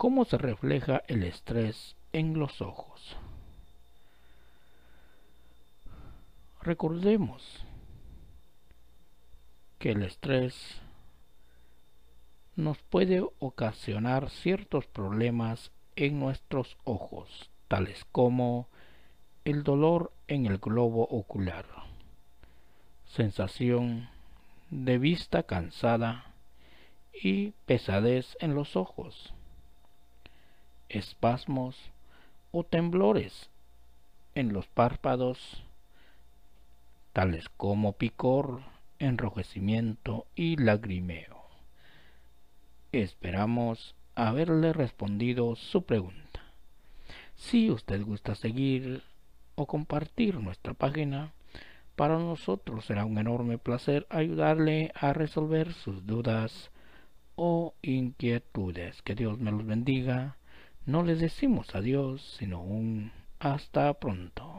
cómo se refleja el estrés en los ojos. Recordemos que el estrés nos puede ocasionar ciertos problemas en nuestros ojos, tales como el dolor en el globo ocular, sensación de vista cansada y pesadez en los ojos espasmos o temblores en los párpados, tales como picor, enrojecimiento y lagrimeo. Esperamos haberle respondido su pregunta. Si usted gusta seguir o compartir nuestra página, para nosotros será un enorme placer ayudarle a resolver sus dudas o inquietudes. Que Dios me los bendiga no le decimos adiós, sino un hasta pronto.